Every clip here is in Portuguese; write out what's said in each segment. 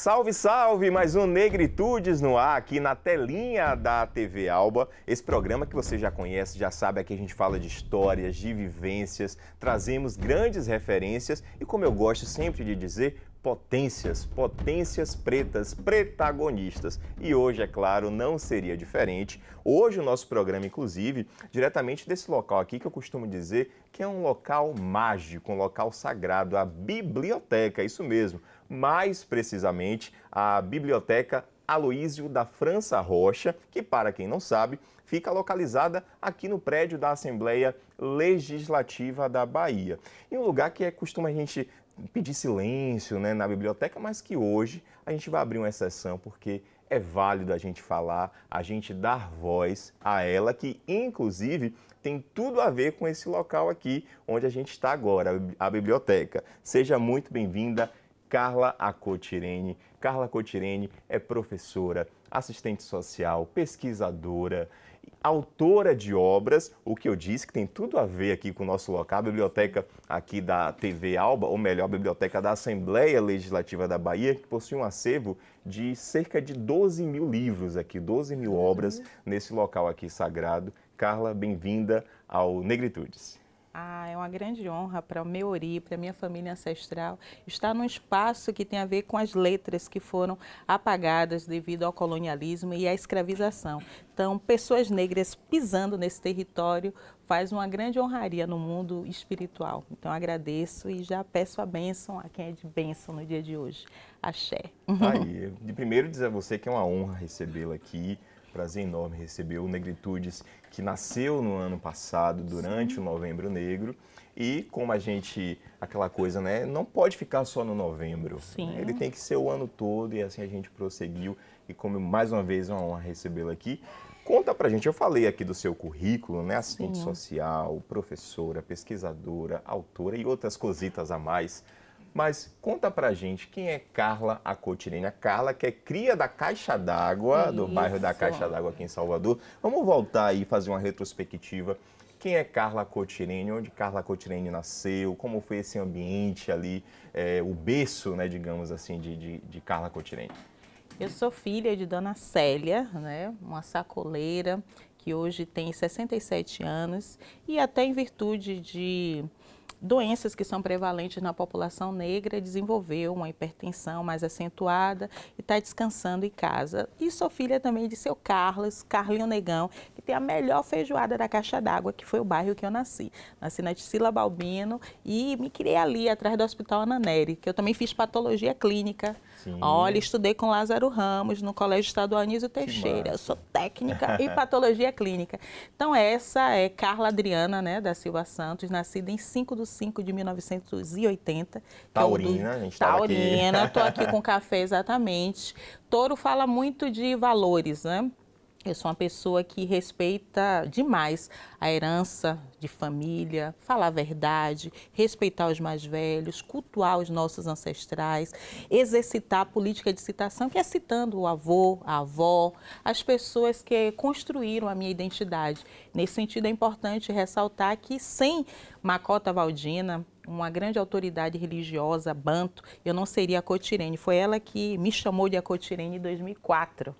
Salve, salve! Mais um Negritudes no ar aqui na telinha da TV Alba. Esse programa que você já conhece, já sabe, aqui a gente fala de histórias, de vivências, trazemos grandes referências e, como eu gosto sempre de dizer, potências, potências pretas, protagonistas. E hoje, é claro, não seria diferente. Hoje o nosso programa, inclusive, diretamente desse local aqui que eu costumo dizer que é um local mágico, um local sagrado, a biblioteca, isso mesmo mais precisamente a Biblioteca Aloísio da França Rocha, que, para quem não sabe, fica localizada aqui no prédio da Assembleia Legislativa da Bahia. Em um lugar que é costume a gente pedir silêncio né, na biblioteca, mas que hoje a gente vai abrir uma exceção porque é válido a gente falar, a gente dar voz a ela, que inclusive tem tudo a ver com esse local aqui onde a gente está agora, a biblioteca. Seja muito bem-vinda, Carla Acotirene. Carla Cotirene é professora, assistente social, pesquisadora, autora de obras, o que eu disse que tem tudo a ver aqui com o nosso local, a biblioteca aqui da TV Alba, ou melhor, a biblioteca da Assembleia Legislativa da Bahia, que possui um acervo de cerca de 12 mil livros aqui, 12 mil obras uhum. nesse local aqui sagrado. Carla, bem-vinda ao Negritudes. Ah, é uma grande honra para o meu Ori, para a minha família ancestral, estar num espaço que tem a ver com as letras que foram apagadas devido ao colonialismo e à escravização. Então, pessoas negras pisando nesse território faz uma grande honraria no mundo espiritual. Então, agradeço e já peço a bênção a quem é de bênção no dia de hoje. Axé. Tá aí, de primeiro dizer a você que é uma honra recebê-la aqui prazer enorme receber o Negritudes, que nasceu no ano passado, durante Sim. o Novembro Negro. E como a gente, aquela coisa, né? Não pode ficar só no novembro. Né? Sim. Ele tem que ser o ano todo e assim a gente prosseguiu. E como mais uma vez é uma honra recebê lo aqui. Conta pra gente, eu falei aqui do seu currículo, né? Assistente Sim. social, professora, pesquisadora, autora e outras cositas a mais. Mas conta pra gente quem é Carla Acotirina. Carla, que é cria da Caixa d'Água, do bairro da Caixa d'Água aqui em Salvador. Vamos voltar aí e fazer uma retrospectiva. Quem é Carla Cotirene? Onde Carla Cotirene nasceu? Como foi esse ambiente ali, é, o berço, né, digamos assim, de, de, de Carla Cotirene? Eu sou filha de Dona Célia, né, uma sacoleira que hoje tem 67 anos e até em virtude de doenças que são prevalentes na população negra, é desenvolveu uma hipertensão mais acentuada e está descansando em casa. E sou filha também de seu Carlos, Carlinho Negão, que tem a melhor feijoada da Caixa d'Água, que foi o bairro que eu nasci. Nasci na Ticila Balbino e me criei ali, atrás do Hospital Ananeri, que eu também fiz patologia clínica Sim. Olha, estudei com Lázaro Ramos no Colégio Estadual Anísio Teixeira. Eu sou técnica em patologia clínica. Então, essa é Carla Adriana né, da Silva Santos, nascida em 5 de 5 de 1980. Taurina, é do... a gente Taurina, estou aqui com café exatamente. Touro fala muito de valores, né? Eu sou uma pessoa que respeita demais a herança de família, falar a verdade, respeitar os mais velhos, cultuar os nossos ancestrais, exercitar a política de citação, que é citando o avô, a avó, as pessoas que construíram a minha identidade. Nesse sentido, é importante ressaltar que sem Macota Valdina, uma grande autoridade religiosa, Banto, eu não seria a Cotirene. Foi ela que me chamou de a Cotirene em 2004.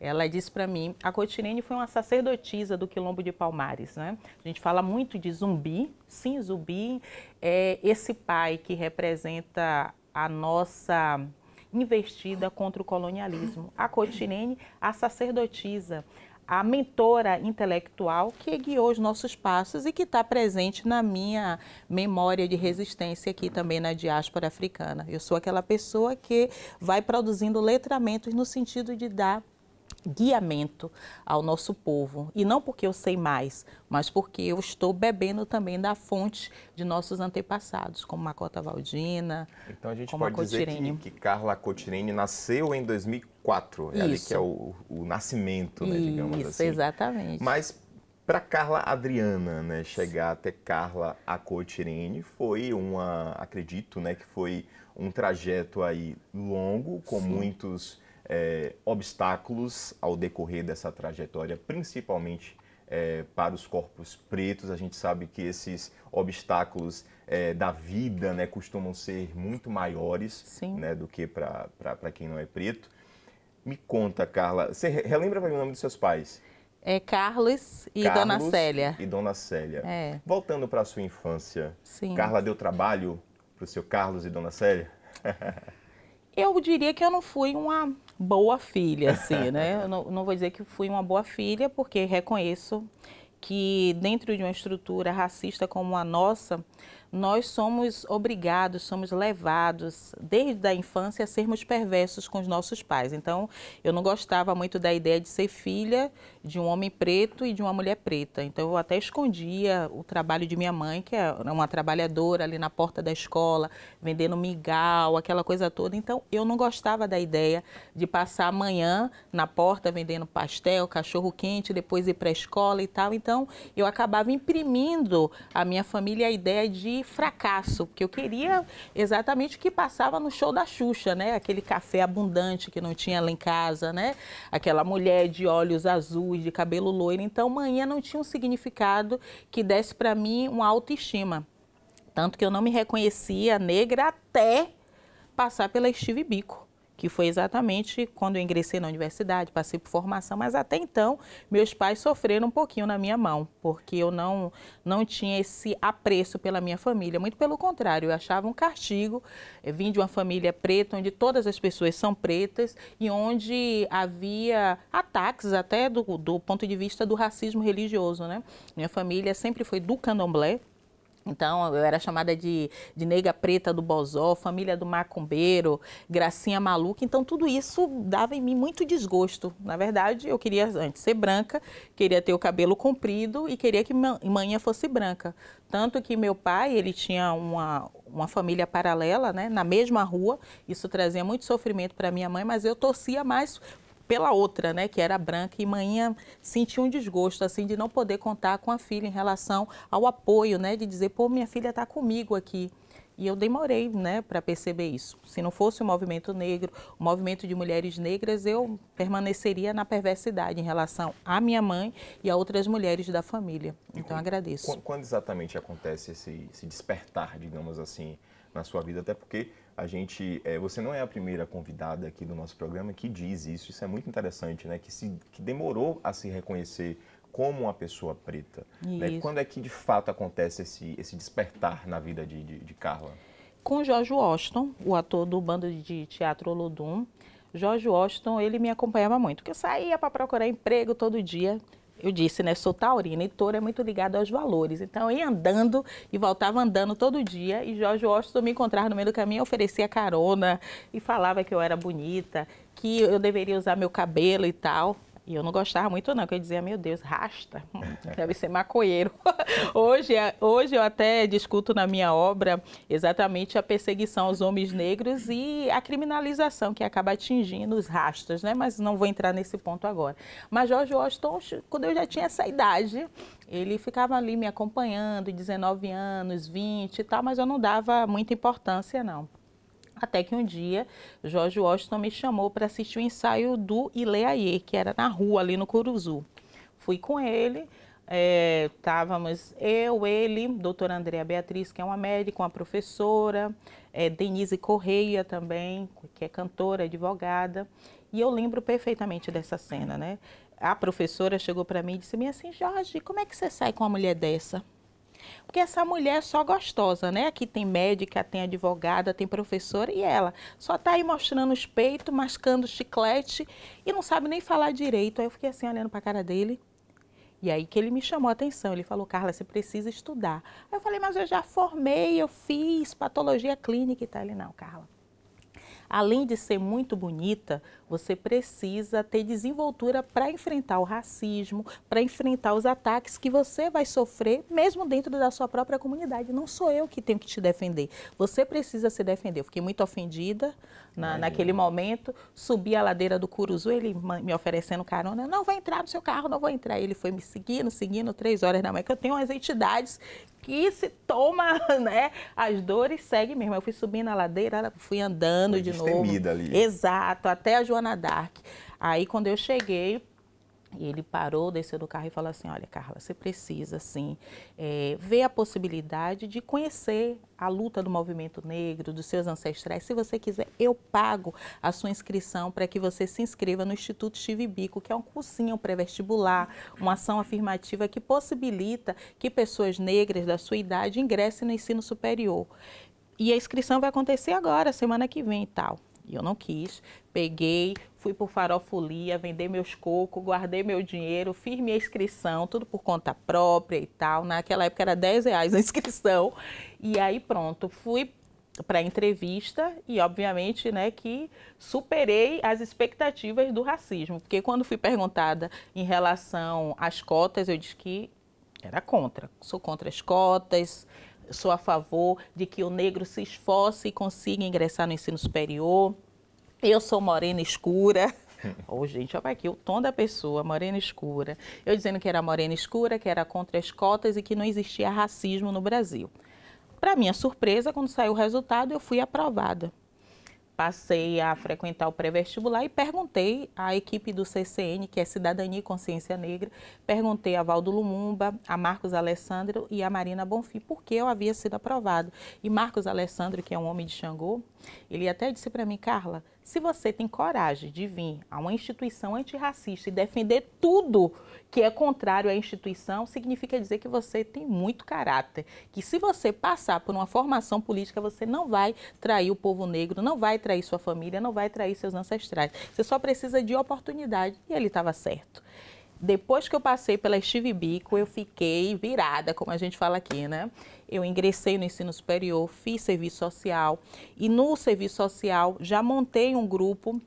Ela disse para mim, a Cotirene foi uma sacerdotisa do Quilombo de Palmares, né? A gente fala muito de zumbi, sim, zumbi é esse pai que representa a nossa investida contra o colonialismo. A Cotirene, a sacerdotisa, a mentora intelectual que guiou os nossos passos e que está presente na minha memória de resistência aqui também na diáspora africana. Eu sou aquela pessoa que vai produzindo letramentos no sentido de dar guiamento ao nosso povo. E não porque eu sei mais, mas porque eu estou bebendo também da fonte de nossos antepassados, como Macota Valdina. Então a gente como pode dizer que, que, Carla Cotirene nasceu em 2004, é ali que é o, o nascimento, né, digamos Isso, assim. Isso, exatamente. Mas para Carla Adriana, né, chegar até Carla Cotirene foi uma, acredito, né, que foi um trajeto aí longo, com Sim. muitos é, obstáculos ao decorrer dessa trajetória, principalmente é, para os corpos pretos. A gente sabe que esses obstáculos é, da vida né, costumam ser muito maiores né, do que para quem não é preto. Me conta, Carla, você relembra para mim o nome dos seus pais? É Carlos e Carlos Dona Célia. E Dona Célia. É. Voltando para a sua infância, Sim. Carla deu trabalho para o seu Carlos e Dona Célia? eu diria que eu não fui uma boa filha, assim, né? Eu não, não vou dizer que fui uma boa filha, porque reconheço que dentro de uma estrutura racista como a nossa, nós somos obrigados, somos levados desde a infância a sermos perversos com os nossos pais. Então, eu não gostava muito da ideia de ser filha de um homem preto e de uma mulher preta. Então, eu até escondia o trabalho de minha mãe, que era é uma trabalhadora ali na porta da escola, vendendo migal, aquela coisa toda. Então, eu não gostava da ideia de passar a manhã na porta vendendo pastel, cachorro quente, depois ir para a escola e tal. Então, eu acabava imprimindo à minha família a ideia de fracasso, porque eu queria exatamente o que passava no show da Xuxa, né? Aquele café abundante que não tinha lá em casa, né? Aquela mulher de olhos azuis, de cabelo loiro. Então, manhã não tinha um significado que desse para mim uma autoestima. Tanto que eu não me reconhecia negra até passar pela Steve Bico que foi exatamente quando eu ingressei na universidade, passei por formação, mas até então meus pais sofreram um pouquinho na minha mão, porque eu não, não tinha esse apreço pela minha família, muito pelo contrário, eu achava um castigo, eu vim de uma família preta, onde todas as pessoas são pretas e onde havia ataques até do, do ponto de vista do racismo religioso, né? Minha família sempre foi do candomblé, então, eu era chamada de, de nega preta do Bozó, família do macumbeiro, gracinha maluca. Então, tudo isso dava em mim muito desgosto. Na verdade, eu queria antes ser branca, queria ter o cabelo comprido e queria que manhã fosse branca. Tanto que meu pai, ele tinha uma, uma família paralela, né, na mesma rua. Isso trazia muito sofrimento para minha mãe, mas eu torcia mais pela outra, né, que era branca, e manhã sentiu um desgosto, assim, de não poder contar com a filha em relação ao apoio, né, de dizer, pô, minha filha está comigo aqui. E eu demorei, né, para perceber isso. Se não fosse o movimento negro, o movimento de mulheres negras, eu permaneceria na perversidade em relação à minha mãe e a outras mulheres da família. Então, quando, agradeço. Quando exatamente acontece esse, esse despertar, digamos assim, na sua vida? Até porque a gente, é, você não é a primeira convidada aqui do nosso programa que diz isso. Isso é muito interessante, né? Que se que demorou a se reconhecer como uma pessoa preta. Né? Quando é que de fato acontece esse, esse despertar na vida de, de, de Carla? Com Jorge Washington, o ator do bando de teatro Olodum, Jorge Washington, ele me acompanhava muito, porque eu saía para procurar emprego todo dia eu disse, né, sou taurina e touro é muito ligado aos valores. Então, eu ia andando e voltava andando todo dia e Jorge Washington me encontrava no meio do caminho, oferecia carona e falava que eu era bonita, que eu deveria usar meu cabelo e tal. E eu não gostava muito, não, que eu dizia, meu Deus, rasta, hum, deve ser maconheiro. hoje, é, hoje eu até discuto na minha obra exatamente a perseguição aos homens negros e a criminalização que acaba atingindo os rastas, né? Mas não vou entrar nesse ponto agora. Mas George Washington, quando eu já tinha essa idade, ele ficava ali me acompanhando, 19 anos, 20 e tal, mas eu não dava muita importância, não. Até que um dia, Jorge Washington me chamou para assistir o ensaio do Ileaie, que era na rua, ali no Curuzu. Fui com ele, estávamos eh, é, eu, ele, doutora Andréa Beatriz, que é uma médica, uma professora, é, Denise Correia também, que é cantora, advogada, e eu lembro perfeitamente dessa cena, né? A professora chegou para mim e disse, minha assim, Jorge, como é que você sai com uma mulher dessa? Porque essa mulher é só gostosa, né? Aqui tem médica, tem advogada, tem professora e ela só tá aí mostrando os peitos, mascando chiclete e não sabe nem falar direito. Aí eu fiquei assim olhando para a cara dele. E aí que ele me chamou a atenção, ele falou, Carla, você precisa estudar. Aí eu falei, mas eu já formei, eu fiz patologia clínica e tal. Ele, não, Carla, além de ser muito bonita, você precisa ter desenvoltura para enfrentar o racismo, para enfrentar os ataques que você vai sofrer, mesmo dentro da sua própria comunidade. Não sou eu que tenho que te defender. Você precisa se defender. Eu fiquei muito ofendida na, naquele momento. Subi a ladeira do Curuzu, ele me oferecendo carona. Não vou entrar no seu carro, não vou entrar. Ele foi me seguindo, seguindo, três horas da manhã. Que eu tenho umas entidades que se toma, né? As dores segue mesmo. Eu fui subindo a ladeira, fui andando foi de novo. ali. Exato, até a Joana Joana Dark. Aí quando eu cheguei, ele parou, desceu do carro e falou assim: Olha, Carla, você precisa, assim, é, ver a possibilidade de conhecer a luta do movimento negro, dos seus ancestrais. Se você quiser, eu pago a sua inscrição para que você se inscreva no Instituto Chivibico, Bico, que é um cursinho pré-vestibular, uma ação afirmativa que possibilita que pessoas negras da sua idade ingressem no ensino superior. E a inscrição vai acontecer agora, semana que vem e tal. E eu não quis, peguei, fui por farofolia, vender meus cocos, guardei meu dinheiro, fiz minha inscrição, tudo por conta própria e tal. Naquela época era 10 reais a inscrição. E aí pronto, fui para a entrevista e obviamente né que superei as expectativas do racismo porque quando fui perguntada em relação às cotas eu disse que era contra sou contra as cotas sou a favor de que o negro se esforce e consiga ingressar no ensino superior. Eu sou morena escura. Oh, gente, olha aqui o tom da pessoa, morena escura. Eu dizendo que era morena escura, que era contra as cotas e que não existia racismo no Brasil. Para minha surpresa, quando saiu o resultado, eu fui aprovada passei a frequentar o pré-vestibular e perguntei à equipe do CCN, que é Cidadania e Consciência Negra, perguntei a Valdo Lumumba, a Marcos Alessandro e a Marina Bonfim por que eu havia sido aprovado. E Marcos Alessandro, que é um homem de Xangô, ele até disse para mim, Carla, se você tem coragem de vir a uma instituição antirracista e defender tudo que é contrário à instituição, significa dizer que você tem muito caráter. Que se você passar por uma formação política, você não vai trair o povo negro, não vai trair sua família, não vai trair seus ancestrais. Você só precisa de oportunidade. E ele estava certo depois que eu passei pela Steve Bico, eu fiquei virada, como a gente fala aqui, né? Eu ingressei no ensino superior, fiz serviço social e no serviço social já montei um grupo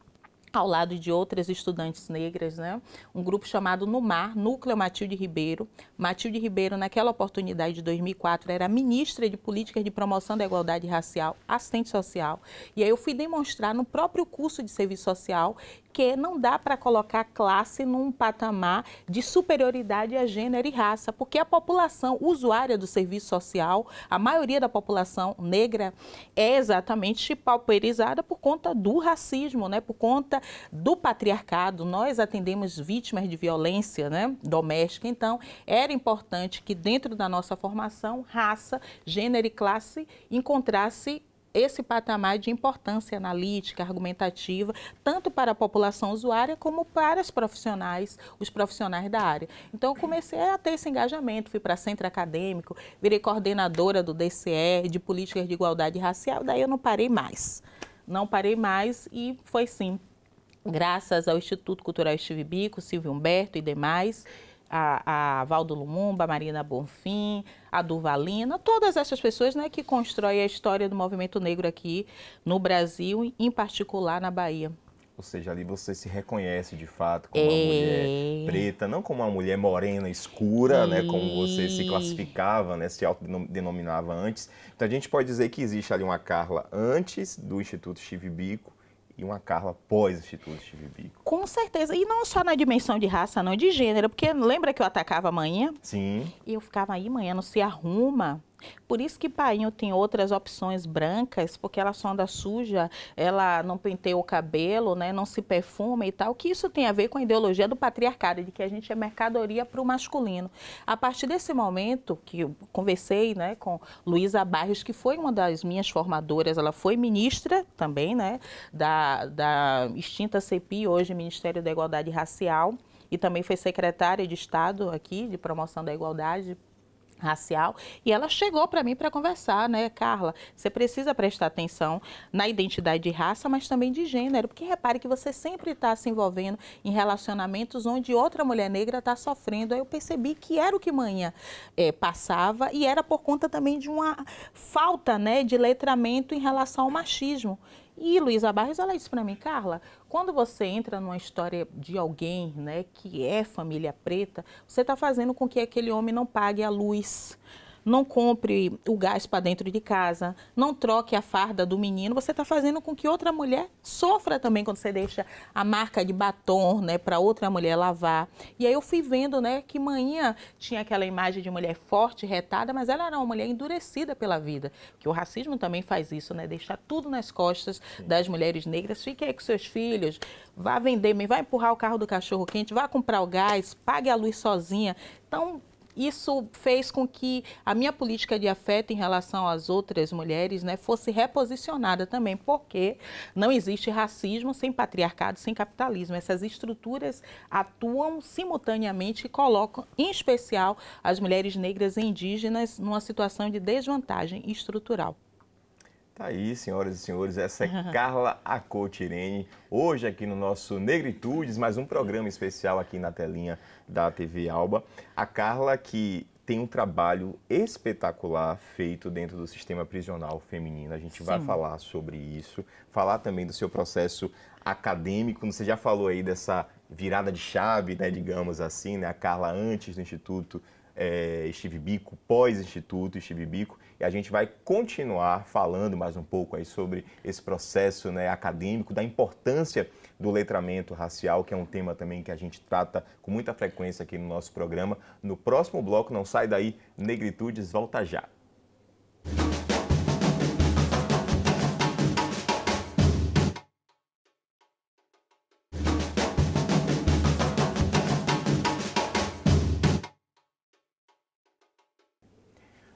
ao lado de outras estudantes negras, né? Um grupo chamado NUMAR, Núcleo Matilde Ribeiro. Matilde Ribeiro, naquela oportunidade de 2004, era ministra de Políticas de Promoção da Igualdade Racial, assistente social. E aí eu fui demonstrar no próprio curso de serviço social porque não dá para colocar classe num patamar de superioridade a gênero e raça, porque a população usuária do serviço social, a maioria da população negra, é exatamente pauperizada por conta do racismo, né? por conta do patriarcado. Nós atendemos vítimas de violência né? doméstica, então era importante que dentro da nossa formação, raça, gênero e classe encontrasse esse patamar de importância analítica, argumentativa, tanto para a população usuária como para os profissionais, os profissionais da área. Então, eu comecei a ter esse engajamento, fui para centro acadêmico, virei coordenadora do DCE, de Políticas de Igualdade Racial, daí eu não parei mais. Não parei mais e foi sim, graças ao Instituto Cultural Estive Bico, Silvio Humberto e demais, a, a Valdo Lumumba, a Marina Bonfim, a Duvalina, todas essas pessoas né, que constroem a história do movimento negro aqui no Brasil, em particular na Bahia. Ou seja, ali você se reconhece de fato como é... uma mulher preta, não como uma mulher morena escura, e... né? Como você se classificava, né? Se autodenominava antes. Então a gente pode dizer que existe ali uma Carla antes do Instituto Chive Bico e uma Carla pós-Instituto Steve Biko. Com certeza. E não só na dimensão de raça, não, de gênero. Porque lembra que eu atacava amanhã? Sim. E eu ficava aí, manhã, não se arruma. Por isso que Painho tem outras opções brancas, porque ela só anda suja, ela não penteia o cabelo, né, não se perfuma e tal, que isso tem a ver com a ideologia do patriarcado, de que a gente é mercadoria para o masculino. A partir desse momento, que eu conversei né, com Luísa Barros, que foi uma das minhas formadoras, ela foi ministra também né, da, da extinta CEPI, hoje Ministério da Igualdade Racial, e também foi secretária de Estado aqui, de promoção da igualdade racial e ela chegou para mim para conversar, né, Carla? Você precisa prestar atenção na identidade de raça, mas também de gênero, porque repare que você sempre está se envolvendo em relacionamentos onde outra mulher negra está sofrendo. Aí eu percebi que era o que manhã é, passava e era por conta também de uma falta, né, de letramento em relação ao machismo. E Luísa Barros, ela disse para mim, Carla, quando você entra numa história de alguém né, que é família preta, você está fazendo com que aquele homem não pague a luz, não compre o gás para dentro de casa, não troque a farda do menino, você está fazendo com que outra mulher sofra também quando você deixa a marca de batom né, para outra mulher lavar. E aí eu fui vendo né, que manhã tinha aquela imagem de mulher forte, retada, mas ela era uma mulher endurecida pela vida. Porque o racismo também faz isso, né? Deixar tudo nas costas das mulheres negras. Fique aí com seus filhos, vá vender, vai empurrar o carro do cachorro quente, vá comprar o gás, pague a luz sozinha. Então, isso fez com que a minha política de afeto em relação às outras mulheres né, fosse reposicionada também, porque não existe racismo sem patriarcado, sem capitalismo. Essas estruturas atuam simultaneamente e colocam, em especial, as mulheres negras e indígenas numa situação de desvantagem estrutural. Tá aí, senhoras e senhores, essa é Carla Acotirene, hoje aqui no nosso Negritudes, mais um programa especial aqui na telinha da TV Alba. A Carla que tem um trabalho espetacular feito dentro do sistema prisional feminino. A gente Sim. vai falar sobre isso, falar também do seu processo acadêmico. Você já falou aí dessa virada de chave, né, digamos assim, né, a Carla antes do Instituto é, Steve Bico, pós-instituto Steve Bico, e a gente vai continuar falando mais um pouco aí sobre esse processo né, acadêmico, da importância do letramento racial, que é um tema também que a gente trata com muita frequência aqui no nosso programa. No próximo bloco, não sai daí, Negritudes volta já.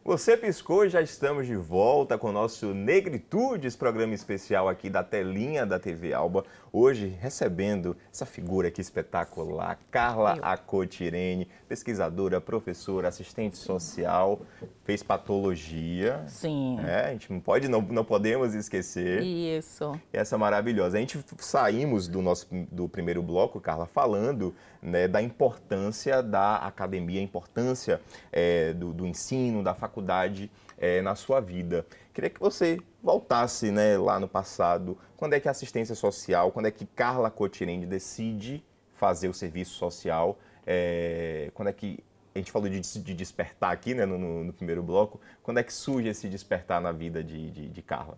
Você piscou e já estamos de volta com o nosso Negritudes, programa especial aqui da telinha da TV Alba. Hoje recebendo essa figura aqui espetacular, Carla Acotirene, pesquisadora, professora, assistente social, fez patologia. Sim. É, a gente não pode, não, não podemos esquecer. Isso. Essa maravilhosa. A gente saímos do nosso do primeiro bloco, Carla, falando né, da importância da academia, a importância é, do, do ensino, da faculdade faculdade é, na sua vida. Queria que você voltasse né, lá no passado. Quando é que a assistência social, quando é que Carla Cotirende decide fazer o serviço social? É, quando é que a gente falou de, de despertar aqui né, no, no, primeiro bloco, quando é que surge esse despertar na vida de, de, de Carla?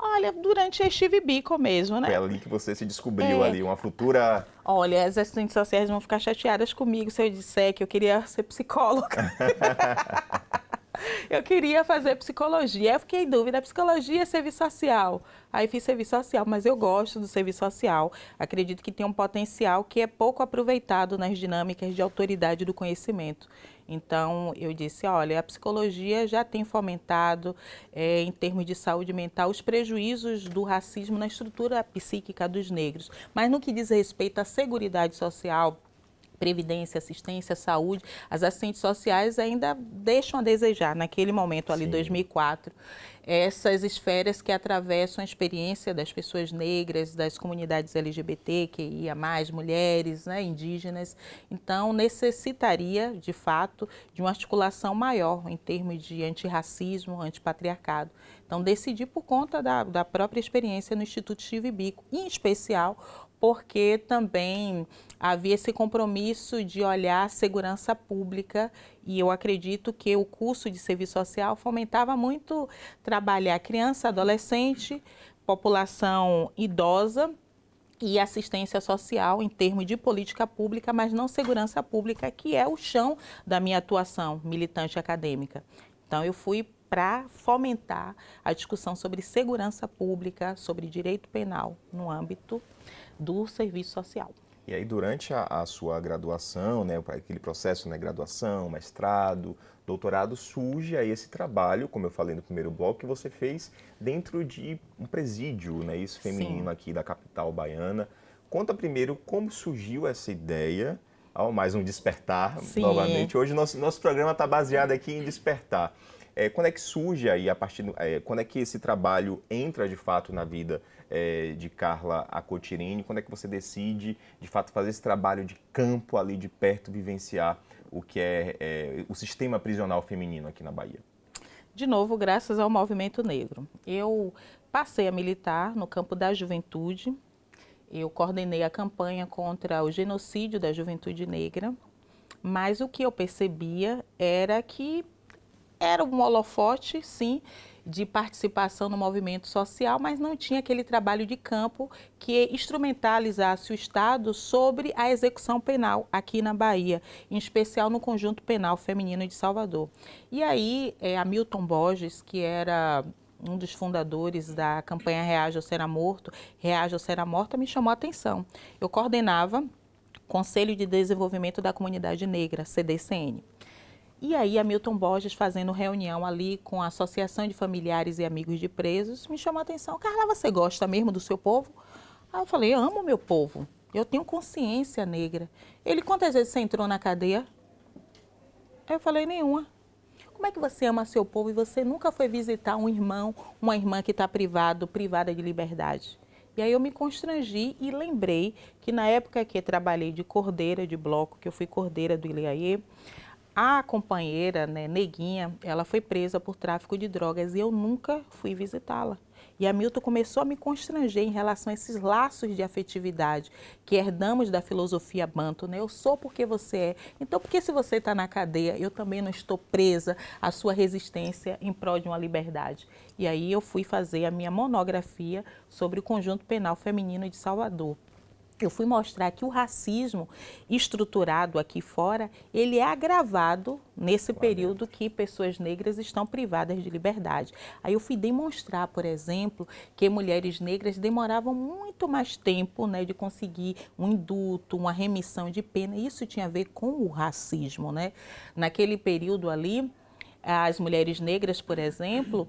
Olha, durante a Steve Bico mesmo, né? Foi ali que você se descobriu é. ali, uma futura. Olha, as assistentes sociais vão ficar chateadas comigo se eu disser que eu queria ser psicóloga. eu queria fazer psicologia. Eu fiquei em dúvida, psicologia é serviço social. Aí fiz serviço social, mas eu gosto do serviço social. Acredito que tem um potencial que é pouco aproveitado nas dinâmicas de autoridade do conhecimento. Então eu disse, olha, a psicologia já tem fomentado, é, em termos de saúde mental, os prejuízos do racismo na estrutura psíquica dos negros. Mas no que diz respeito à segurança social, previdência, assistência, saúde, as assistentes sociais ainda deixam a desejar naquele momento ali, Sim. 2004. Essas esferas que atravessam a experiência das pessoas negras, das comunidades LGBT, que ia mais mulheres, né, indígenas. Então, necessitaria, de fato, de uma articulação maior em termos de antirracismo, antipatriarcado. Então, decidi por conta da, da própria experiência no Instituto Chivibico Bico, em especial porque também havia esse compromisso de olhar a segurança pública e eu acredito que o curso de serviço social fomentava muito trabalhar criança, adolescente, população idosa e assistência social em termos de política pública, mas não segurança pública, que é o chão da minha atuação militante acadêmica. Então eu fui para fomentar a discussão sobre segurança pública, sobre direito penal no âmbito do serviço social. E aí, durante a, a sua graduação, né, aquele processo, né, graduação, mestrado, doutorado, surge aí esse trabalho, como eu falei no primeiro bloco, que você fez dentro de um presídio, né, isso feminino Sim. aqui da capital baiana. Conta primeiro como surgiu essa ideia, ao mais um despertar Sim. novamente. Hoje nosso, nosso programa está baseado aqui em despertar. É, quando é que surge aí, a partir do, é, quando é que esse trabalho entra de fato na vida é, de Carla Acotirini? Quando é que você decide de fato fazer esse trabalho de campo ali de perto, vivenciar o que é, é o sistema prisional feminino aqui na Bahia? De novo, graças ao movimento negro. Eu passei a militar no campo da juventude. Eu coordenei a campanha contra o genocídio da juventude negra, mas o que eu percebia era que era um holofote, sim, de participação no movimento social, mas não tinha aquele trabalho de campo que instrumentalizasse o Estado sobre a execução penal aqui na Bahia, em especial no Conjunto Penal Feminino de Salvador. E aí, é, Hamilton Borges, que era um dos fundadores da campanha Reage ou Será Morto, Reage ou Será Morta, me chamou a atenção. Eu coordenava o Conselho de Desenvolvimento da Comunidade Negra, CDCN. E aí, Hamilton Borges, fazendo reunião ali com a Associação de Familiares e Amigos de Presos, me chamou a atenção. Carla, você gosta mesmo do seu povo? Aí eu falei, eu amo meu povo. Eu tenho consciência negra. Ele, quantas vezes você entrou na cadeia? Aí eu falei, nenhuma. Como é que você ama seu povo e você nunca foi visitar um irmão, uma irmã que está privado, privada de liberdade? E aí eu me constrangi e lembrei que na época que trabalhei de cordeira de bloco, que eu fui cordeira do Ileaê, a companheira, né, Neguinha, ela foi presa por tráfico de drogas e eu nunca fui visitá-la. E a Milton começou a me constranger em relação a esses laços de afetividade que herdamos da filosofia Banto, né? Eu sou porque você é. Então, porque se você está na cadeia, eu também não estou presa à sua resistência em prol de uma liberdade. E aí eu fui fazer a minha monografia sobre o conjunto penal feminino de Salvador eu fui mostrar que o racismo estruturado aqui fora, ele é agravado nesse claro. período que pessoas negras estão privadas de liberdade. Aí eu fui demonstrar, por exemplo, que mulheres negras demoravam muito mais tempo né, de conseguir um indulto uma remissão de pena. Isso tinha a ver com o racismo. Né? Naquele período ali, as mulheres negras, por exemplo,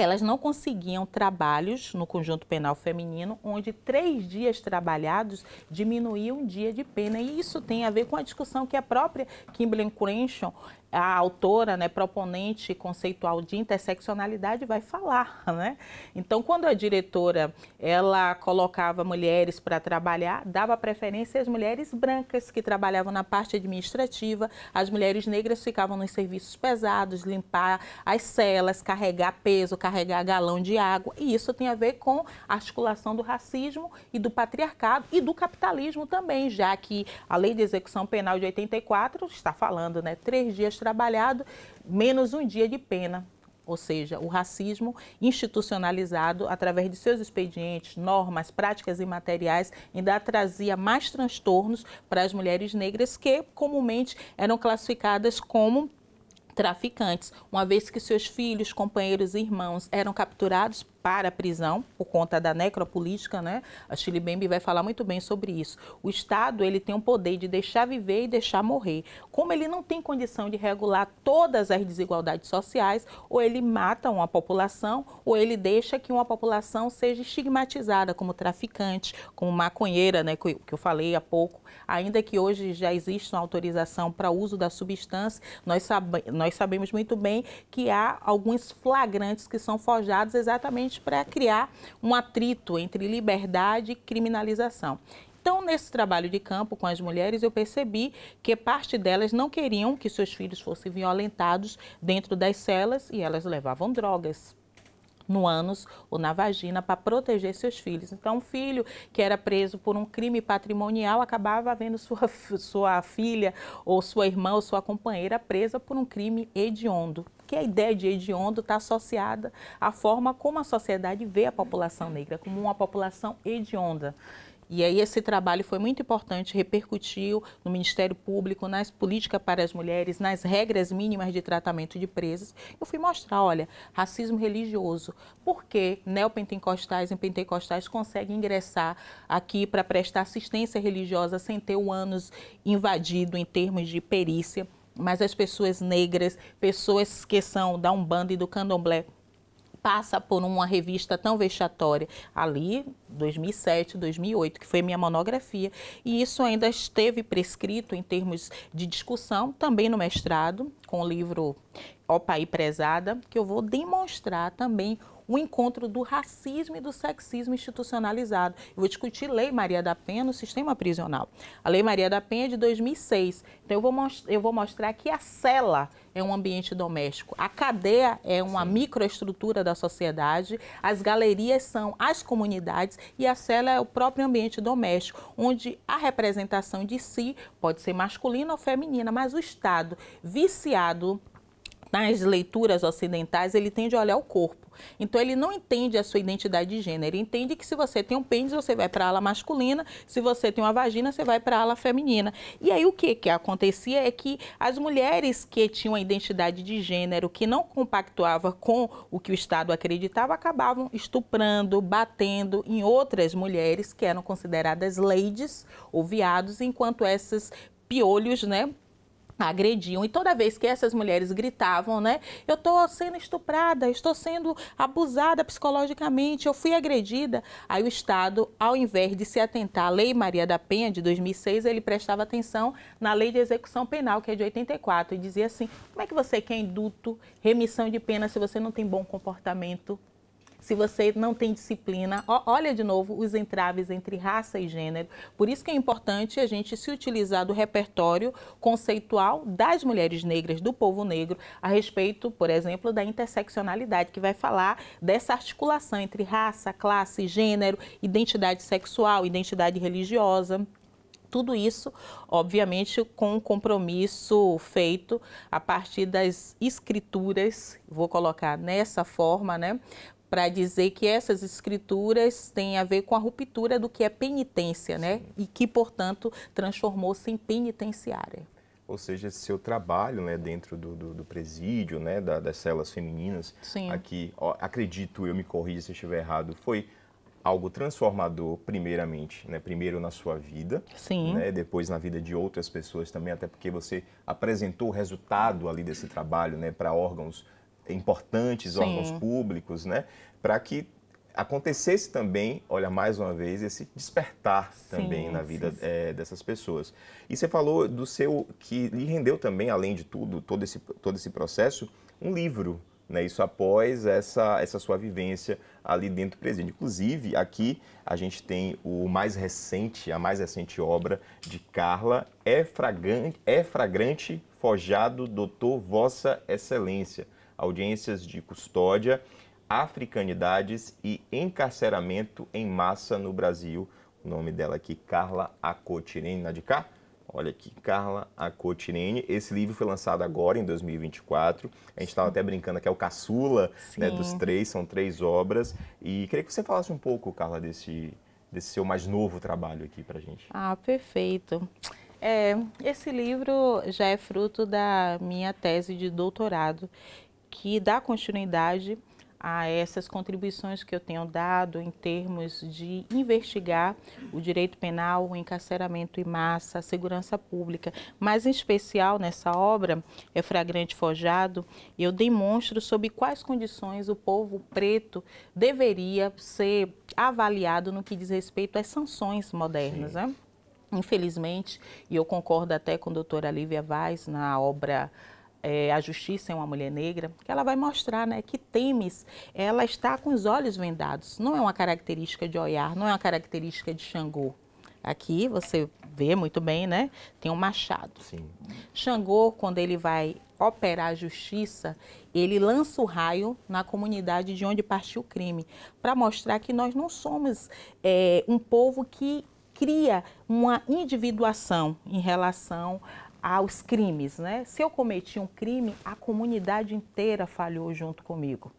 elas não conseguiam trabalhos no conjunto penal feminino, onde três dias trabalhados diminuía um dia de pena. E isso tem a ver com a discussão que a própria Kimberly Crenshaw, a autora, né, proponente conceitual de interseccionalidade, vai falar. Né? Então, quando a diretora ela colocava mulheres para trabalhar, dava preferência às mulheres brancas que trabalhavam na parte administrativa, as mulheres negras ficavam nos serviços pesados, limpar as celas, carregar peso, carregar galão de água. E isso tem a ver com a articulação do racismo e do patriarcado e do capitalismo também, já que a lei de execução penal de 84 está falando, né? Três dias trabalhado, menos um dia de pena ou seja, o racismo institucionalizado através de seus expedientes, normas, práticas e materiais, ainda trazia mais transtornos para as mulheres negras que comumente eram classificadas como traficantes, uma vez que seus filhos, companheiros e irmãos eram capturados para a prisão por conta da necropolítica, né? A Chile Bembe vai falar muito bem sobre isso. O Estado, ele tem o um poder de deixar viver e deixar morrer. Como ele não tem condição de regular todas as desigualdades sociais, ou ele mata uma população, ou ele deixa que uma população seja estigmatizada como traficante, como maconheira, né, que eu falei há pouco. Ainda que hoje já exista uma autorização para uso da substância, nós, nós sabemos muito bem que há alguns flagrantes que são forjados exatamente para criar um atrito entre liberdade e criminalização. Então, nesse trabalho de campo com as mulheres, eu percebi que parte delas não queriam que seus filhos fossem violentados dentro das celas e elas levavam drogas, no ânus ou na vagina para proteger seus filhos. Então, um filho que era preso por um crime patrimonial acabava vendo sua, sua filha ou sua irmã ou sua companheira presa por um crime hediondo porque a ideia de hediondo está associada à forma como a sociedade vê a população negra, como uma população hedionda. E aí esse trabalho foi muito importante, repercutiu no Ministério Público, nas políticas para as mulheres, nas regras mínimas de tratamento de presas. Eu fui mostrar, olha, racismo religioso. Por que neopentecostais e pentecostais conseguem ingressar aqui para prestar assistência religiosa sem ter o ânus invadido em termos de perícia? mas as pessoas negras, pessoas que são da Umbanda e do Candomblé, passa por uma revista tão vexatória ali 2007, 2008, que foi minha monografia, e isso ainda esteve prescrito em termos de discussão também no mestrado, com o livro opa e Prezada, que eu vou demonstrar também o encontro do racismo e do sexismo institucionalizado. Eu vou discutir Lei Maria da Penha no sistema prisional. A Lei Maria da Penha é de 2006. Então, eu vou, eu vou mostrar que a cela é um ambiente doméstico. A cadeia é uma Sim. microestrutura da sociedade, as galerias são as comunidades e a cela é o próprio ambiente doméstico, onde a representação de si pode ser masculina ou feminina, mas o Estado viciado nas leituras ocidentais, ele tende a olhar o corpo. Então ele não entende a sua identidade de gênero. Ele entende que se você tem um pênis, você vai para a ala masculina, se você tem uma vagina, você vai para a ala feminina. E aí o que que acontecia é que as mulheres que tinham a identidade de gênero que não compactuava com o que o Estado acreditava acabavam estuprando, batendo em outras mulheres que eram consideradas ladies ou viados, enquanto essas piolhos, né, agrediam e toda vez que essas mulheres gritavam, né, eu estou sendo estuprada, estou sendo abusada psicologicamente, eu fui agredida, aí o Estado, ao invés de se atentar à Lei Maria da Penha de 2006, ele prestava atenção na Lei de Execução Penal que é de 84 e dizia assim: como é que você quer induto, remissão de pena se você não tem bom comportamento se você não tem disciplina, olha de novo os entraves entre raça e gênero. Por isso que é importante a gente se utilizar do repertório conceitual das mulheres negras, do povo negro, a respeito, por exemplo, da interseccionalidade, que vai falar dessa articulação entre raça, classe, gênero, identidade sexual, identidade religiosa. Tudo isso, obviamente, com um compromisso feito a partir das escrituras, vou colocar nessa forma, né? para dizer que essas escrituras têm a ver com a ruptura do que é penitência, né? E que, portanto, transformou-se em penitenciária. Ou seja, esse seu trabalho né, dentro do, do, do presídio, né, da, das celas femininas, Sim. aqui, ó, acredito eu, me corrija se estiver errado, foi algo transformador, primeiramente, né? Primeiro na sua vida, Sim. Né? depois na vida de outras pessoas também, até porque você apresentou o resultado ali desse trabalho, né? Para órgãos importantes, Sim. órgãos públicos, né? Para que acontecesse também, olha, mais uma vez, esse despertar sim, também na vida É, dessas pessoas. E você falou do seu, que lhe rendeu também, além de tudo, todo esse, todo esse processo, um livro, né? Isso após essa, essa sua vivência ali dentro do presídio. Inclusive, aqui a gente tem o mais recente, a mais recente obra de Carla, É Fragrante, é fragrante Forjado, Doutor Vossa Excelência audiências de custódia, africanidades e encarceramento em massa no Brasil. O nome dela aqui, Carla Acotirene, na é de cá? Olha aqui, Carla Acotirene. Esse livro foi lançado agora, em 2024. A gente estava até brincando que é o caçula né, dos três, são três obras. E queria que você falasse um pouco, Carla, desse, desse seu mais novo trabalho aqui para gente. Ah, perfeito. É, esse livro já é fruto da minha tese de doutorado que dá continuidade a essas contribuições que eu tenho dado em termos de investigar o direito penal, o encarceramento em massa, a segurança pública. Mas, em especial, nessa obra, é Fragrante Forjado, eu demonstro sobre quais condições o povo preto deveria ser avaliado no que diz respeito às sanções modernas. Né? Infelizmente, e eu concordo até com a doutora Lívia Vaz na obra é, a justiça é uma mulher negra, que ela vai mostrar né, que Temis, ela está com os olhos vendados. Não é uma característica de olhar não é uma característica de Xangô. Aqui você vê muito bem, né? Tem um machado. Sim. Xangô, quando ele vai operar a justiça, ele lança o raio na comunidade de onde partiu o crime, para mostrar que nós não somos é, um povo que cria uma individuação em relação aos crimes, né? Se eu cometi um crime, a comunidade inteira falhou junto comigo.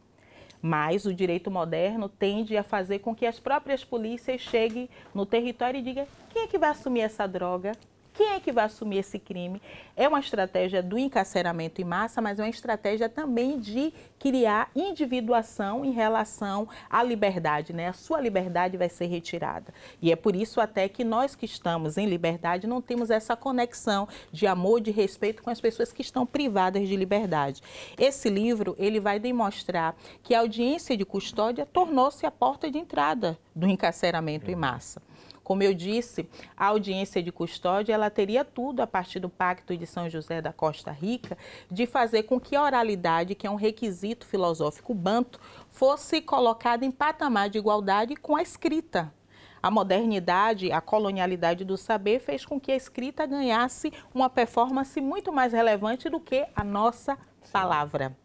Mas o direito moderno tende a fazer com que as próprias polícias cheguem no território e digam: quem é que vai assumir essa droga? Quem é que vai assumir esse crime? É uma estratégia do encarceramento em massa, mas é uma estratégia também de criar individuação em relação à liberdade, né? A sua liberdade vai ser retirada. E é por isso até que nós que estamos em liberdade não temos essa conexão de amor, de respeito com as pessoas que estão privadas de liberdade. Esse livro, ele vai demonstrar que a audiência de custódia tornou-se a porta de entrada do encarceramento em massa. Como eu disse, a audiência de custódia ela teria tudo a partir do Pacto de São José da Costa Rica de fazer com que a oralidade, que é um requisito filosófico banto, fosse colocada em patamar de igualdade com a escrita. A modernidade, a colonialidade do saber fez com que a escrita ganhasse uma performance muito mais relevante do que a nossa palavra.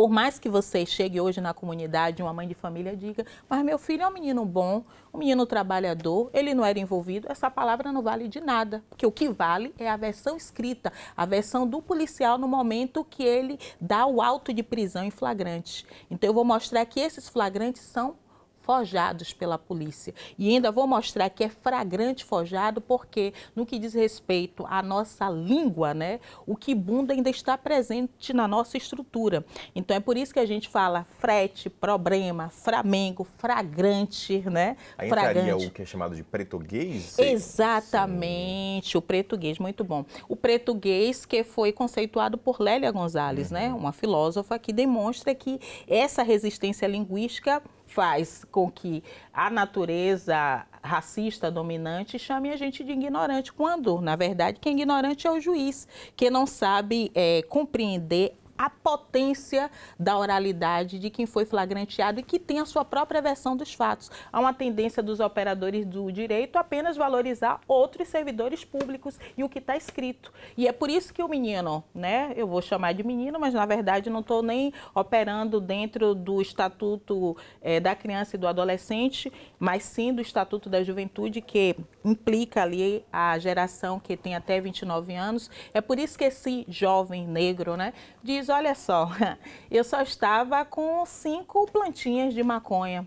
Por mais que você chegue hoje na comunidade, uma mãe de família diga, mas meu filho é um menino bom, um menino trabalhador, ele não era envolvido, essa palavra não vale de nada, porque o que vale é a versão escrita, a versão do policial no momento que ele dá o auto de prisão em flagrante. Então eu vou mostrar que esses flagrantes são forjados pela polícia. E ainda vou mostrar que é fragrante forjado, porque no que diz respeito à nossa língua, né, o bunda ainda está presente na nossa estrutura. Então é por isso que a gente fala frete, problema, flamengo, fragrante, né? Aí fragrante. entraria o que é chamado de português? Exatamente, Sim. o português, muito bom. O português que foi conceituado por Lélia Gonzalez, né, uhum. né, uma filósofa que demonstra que essa resistência linguística faz com que a natureza racista dominante chame a gente de ignorante, quando, na verdade, quem é ignorante é o juiz, que não sabe é, compreender a potência da oralidade de quem foi flagranteado e que tem a sua própria versão dos fatos. Há uma tendência dos operadores do direito a apenas valorizar outros servidores públicos e o que está escrito. E é por isso que o menino, né, eu vou chamar de menino, mas na verdade não estou nem operando dentro do Estatuto é, da Criança e do Adolescente, mas sim do Estatuto da Juventude, que implica ali a geração que tem até 29 anos. É por isso que esse jovem negro, né, diz olha só, eu só estava com cinco plantinhas de maconha.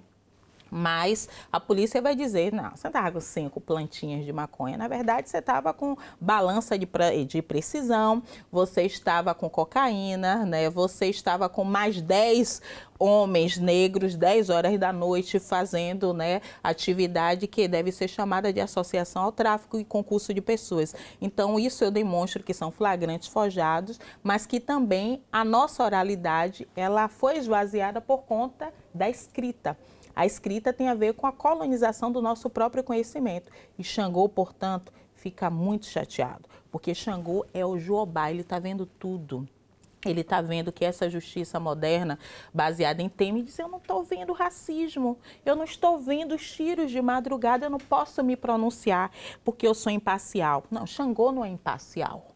Mas a polícia vai dizer, não, você estava com cinco plantinhas de maconha. Na verdade, você estava com balança de, de precisão, você estava com cocaína, né? Você estava com mais dez homens negros, 10 horas da noite, fazendo né, atividade que deve ser chamada de associação ao tráfico e concurso de pessoas. Então, isso eu demonstro que são flagrantes forjados, mas que também a nossa oralidade ela foi esvaziada por conta da escrita. A escrita tem a ver com a colonização do nosso próprio conhecimento. E Xangô, portanto, fica muito chateado, porque Xangô é o Jobá, ele está vendo tudo. Ele está vendo que essa justiça moderna, baseada em tema, diz: eu não estou vendo racismo, eu não estou vendo os tiros de madrugada, eu não posso me pronunciar porque eu sou imparcial. Não, Xangô não é imparcial.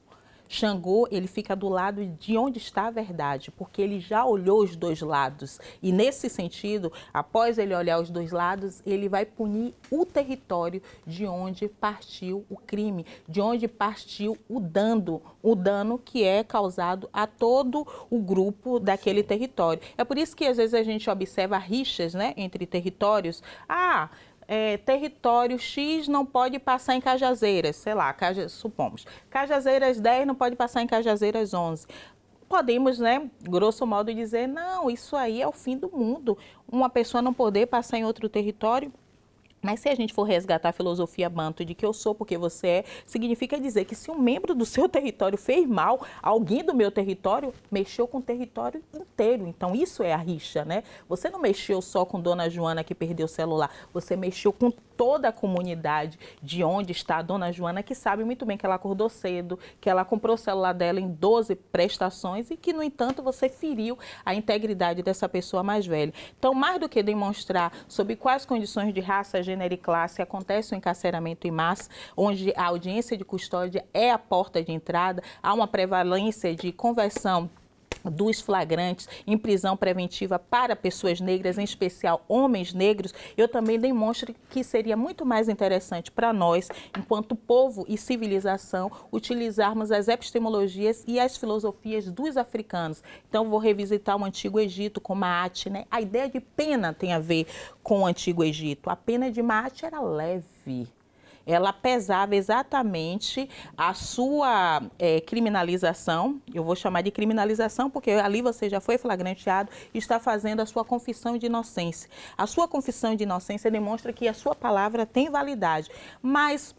Xangô, ele fica do lado de onde está a verdade, porque ele já olhou os dois lados. E nesse sentido, após ele olhar os dois lados, ele vai punir o território de onde partiu o crime, de onde partiu o dano, o dano que é causado a todo o grupo daquele território. É por isso que às vezes a gente observa rixas, né, entre territórios. Ah, é, território X não pode passar em Cajazeiras, sei lá, Caja, supomos. Cajazeiras 10 não pode passar em Cajazeiras 11. Podemos, né, grosso modo dizer, não, isso aí é o fim do mundo. Uma pessoa não poder passar em outro território, mas se a gente for resgatar a filosofia manto de que eu sou porque você é, significa dizer que se um membro do seu território fez mal, alguém do meu território mexeu com o território inteiro. Então isso é a rixa, né? Você não mexeu só com Dona Joana que perdeu o celular, você mexeu com toda a comunidade de onde está a dona Joana, que sabe muito bem que ela acordou cedo, que ela comprou o celular dela em 12 prestações e que, no entanto, você feriu a integridade dessa pessoa mais velha. Então, mais do que demonstrar sobre quais condições de raça, gênero e classe acontece o encarceramento em massa, onde a audiência de custódia é a porta de entrada, há uma prevalência de conversão dos flagrantes em prisão preventiva para pessoas negras, em especial homens negros, eu também demonstro que seria muito mais interessante para nós, enquanto povo e civilização, utilizarmos as epistemologias e as filosofias dos africanos. Então, vou revisitar o antigo Egito com Maate, né? A ideia de pena tem a ver com o antigo Egito. A pena de Maate era leve ela pesava exatamente a sua é, criminalização, eu vou chamar de criminalização porque ali você já foi flagranteado e está fazendo a sua confissão de inocência. A sua confissão de inocência demonstra que a sua palavra tem validade, mas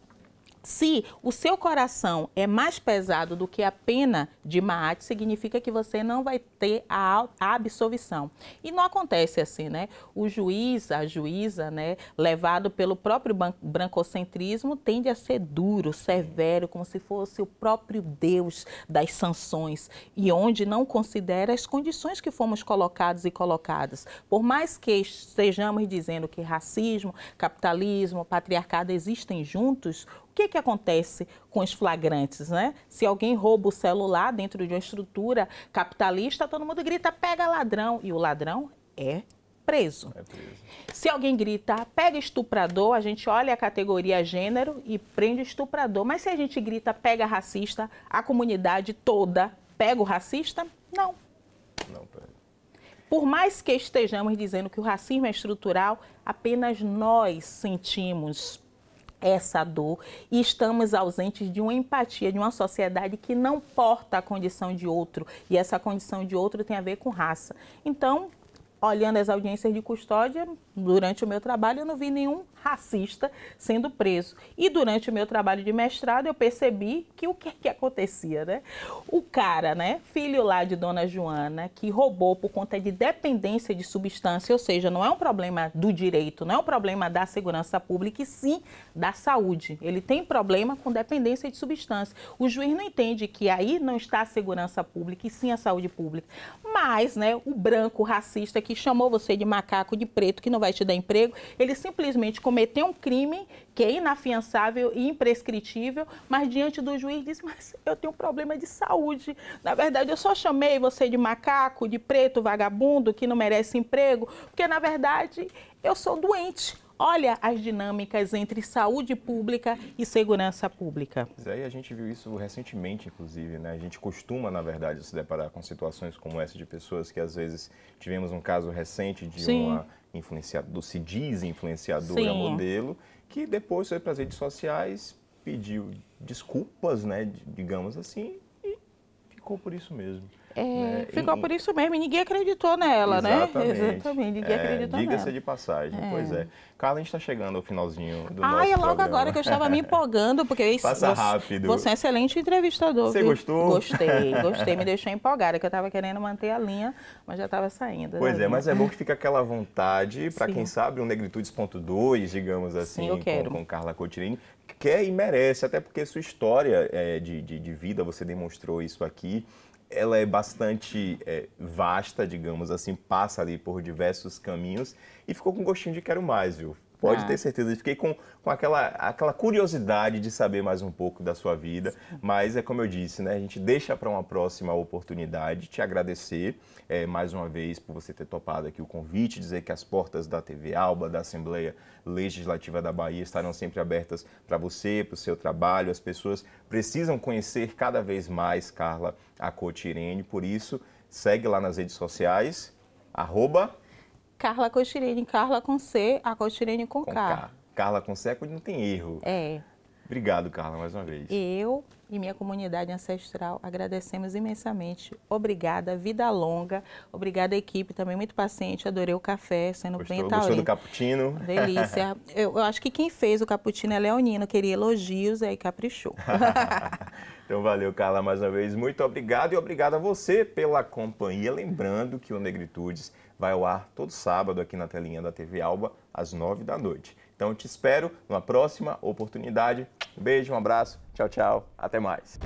se o seu coração é mais pesado do que a pena de Maat, significa que você não vai ter a, a absolvição. E não acontece assim, né? O juiz, a juíza, né, levado pelo próprio brancocentrismo, tende a ser duro, severo, como se fosse o próprio Deus das sanções, e onde não considera as condições que fomos colocados e colocadas. Por mais que estejamos dizendo que racismo, capitalismo, patriarcado existem juntos, que, que acontece com os flagrantes, né? Se alguém rouba o celular dentro de uma estrutura capitalista, todo mundo grita, pega ladrão, e o ladrão é preso. É preso. Se alguém grita, pega estuprador, a gente olha a categoria gênero e prende estuprador. Mas se a gente grita, pega racista, a comunidade toda pega o racista? Não. Não pega. Por mais que estejamos dizendo que o racismo é estrutural, apenas nós sentimos essa dor e estamos ausentes de uma empatia, de uma sociedade que não porta a condição de outro e essa condição de outro tem a ver com raça. Então, olhando as audiências de custódia, durante o meu trabalho, eu não vi nenhum racista sendo preso. E durante o meu trabalho de mestrado, eu percebi que o que, é que acontecia, né? O cara, né, filho lá de Dona Joana, que roubou por conta de dependência de substância, ou seja, não é um problema do direito, não é um problema da segurança pública, e sim da saúde. Ele tem problema com dependência de substância. O juiz não entende que aí não está a segurança pública, e sim a saúde pública. Mas, né, o branco racista que que chamou você de macaco de preto, que não vai te dar emprego, ele simplesmente cometeu um crime que é inafiançável e imprescritível, mas diante do juiz diz, mas eu tenho um problema de saúde. Na verdade, eu só chamei você de macaco, de preto, vagabundo, que não merece emprego, porque na verdade eu sou doente olha as dinâmicas entre saúde pública e segurança pública. Zé, a gente viu isso recentemente, inclusive, né? A gente costuma, na verdade, se deparar com situações como essa de pessoas que às vezes tivemos um caso recente de Sim. uma influenciadora, se diz influenciadora Sim. modelo, que depois foi para as redes sociais, pediu desculpas, né, digamos assim, e ficou por isso mesmo. É, né? ficou e, por isso mesmo, e ninguém acreditou nela, né? exatamente, né? Exatamente, ninguém é, acreditou diga nela. Diga-se de passagem, é. pois é. Carla, a gente está chegando ao finalzinho do ah, nosso Ah, é logo programa. agora que eu estava me empolgando, porque Passa você, rápido. você é um excelente entrevistador. Você viu? gostou? Gostei, gostei, me deixou empolgada, que eu estava querendo manter a linha, mas já estava saindo. Né, pois é, linha. mas é bom que fica aquela vontade, para quem sabe, um Negritudes.2, digamos assim, Sim, eu quero. Com, com Carla Cotirini, quer e merece, até porque sua história é, de, de, de vida, você demonstrou isso aqui, ela é bastante é, vasta, digamos assim, passa ali por diversos caminhos e ficou com gostinho de quero mais, viu? Pode ah. ter certeza. fiquei com, com aquela, aquela curiosidade de saber mais um pouco da sua vida. Sim. Mas é como eu disse, né? A gente deixa para uma próxima oportunidade. Te agradecer é, mais uma vez por você ter topado aqui o convite, dizer que as portas da TV Alba, da Assembleia Legislativa da Bahia, estarão sempre abertas para você, para o seu trabalho. As pessoas precisam conhecer cada vez mais Carla Acotirene. Por isso, segue lá nas redes sociais, arroba Carla Cochirene, Carla com C, a Cochirene com, com K. K. Carla com C é quando não tem erro. É. Obrigado, Carla, mais uma vez. Eu e minha comunidade ancestral agradecemos imensamente. Obrigada, vida longa. Obrigada, equipe, também muito paciente. Adorei o café, sendo gostou, bem taurino. Gostou do cappuccino? Delícia. eu, eu, acho que quem fez o cappuccino é Leonino, queria elogios, aí caprichou. então, valeu, Carla, mais uma vez. Muito obrigado e obrigado a você pela companhia. Lembrando que o Negritudes vai ao ar todo sábado aqui na telinha da TV Alba, às 9 da noite. Então eu te espero numa próxima oportunidade. Um beijo, um abraço, tchau, tchau, até mais.